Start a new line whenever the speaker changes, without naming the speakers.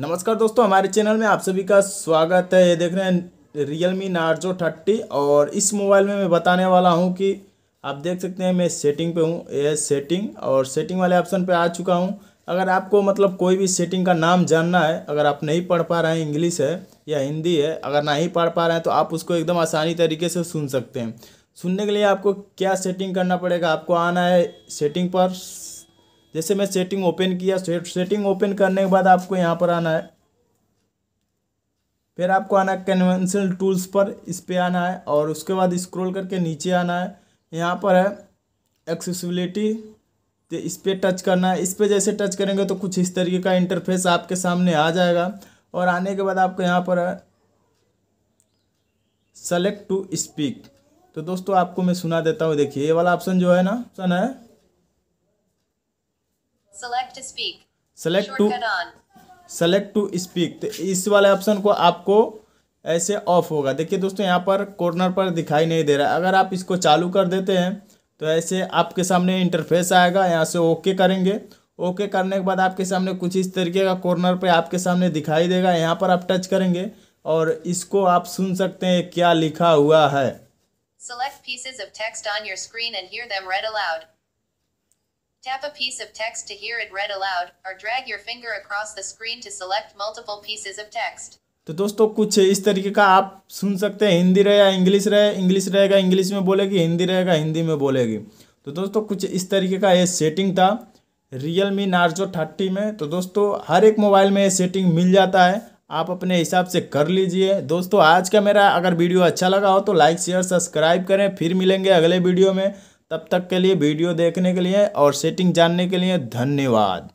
नमस्कार दोस्तों हमारे चैनल में आप सभी का स्वागत है ये देख रहे हैं रियल मी नार्जो थर्टी और इस मोबाइल में मैं बताने वाला हूँ कि आप देख सकते हैं मैं सेटिंग पे हूँ ये सेटिंग और सेटिंग वाले ऑप्शन पे आ चुका हूँ अगर आपको मतलब कोई भी सेटिंग का नाम जानना है अगर आप नहीं पढ़ पा रहे हैं इंग्लिश है या हिंदी है अगर नहीं पढ़ पा रहे हैं तो आप उसको एकदम आसानी तरीके से सुन सकते हैं सुनने के लिए आपको क्या सेटिंग करना पड़ेगा आपको आना है सेटिंग पर जैसे मैं सेटिंग ओपन किया सेटिंग ओपन करने के बाद आपको यहाँ पर आना है फिर आपको आना है कन्वेंशनल टूल्स पर इस पर आना है और उसके बाद स्क्रॉल करके नीचे आना है यहाँ पर है एक्सेसिबिलिटी तो इस पर टच करना है इस पर जैसे टच करेंगे तो कुछ इस तरीके का इंटरफेस आपके सामने आ जाएगा और आने के बाद आपको यहाँ पर है सेलेक्ट टू स्पीक तो दोस्तों आपको मैं सुना देता हूँ देखिए ये वाला ऑप्शन जो है ना ऑप्शन है to speak. Select
Shortcut
select to speak तो इस वाले ऑप्शन को आपको ऐसे ऑफ होगा देखिए दोस्तों यहाँ पर कॉर्नर पर दिखाई नहीं दे रहा है अगर आप इसको चालू कर देते हैं तो ऐसे आपके सामने इंटरफेस आएगा यहाँ से ओके करेंगे ओके करने के बाद आपके सामने कुछ इस तरीके का कॉर्नर पे आपके सामने दिखाई देगा यहाँ पर आप टच करेंगे और इसको आप सुन सकते हैं क्या लिखा हुआ है
Select pieces of text on your screen and hear them read aloud. Tap a piece of text to hear it read aloud, or drag your finger across the screen to select multiple pieces of text.
तो दोस्तों कुछ इस तरीके का आप सुन सकते हैं हिंदी रहे या इंग्लिश रहे इंग्लिश रहेगा इंग्लिश में बोलेगी हिंदी रहेगा हिंदी में बोलेगी तो दोस्तों कुछ इस तरीके का ये सेटिंग था रियल मी नार्जो थर्टी में तो दोस्तों हर एक मोबाइल में ये सेटिंग मिल जाता है आप अपने हिसाब से कर लीजिए दोस्तों आज का मेरा अगर वीडियो अच्छा लगा हो तो लाइक शेयर सब्सक्राइब करें फिर मिलेंगे अगले वीडियो में तब तक के लिए वीडियो देखने के लिए और सेटिंग जानने के लिए धन्यवाद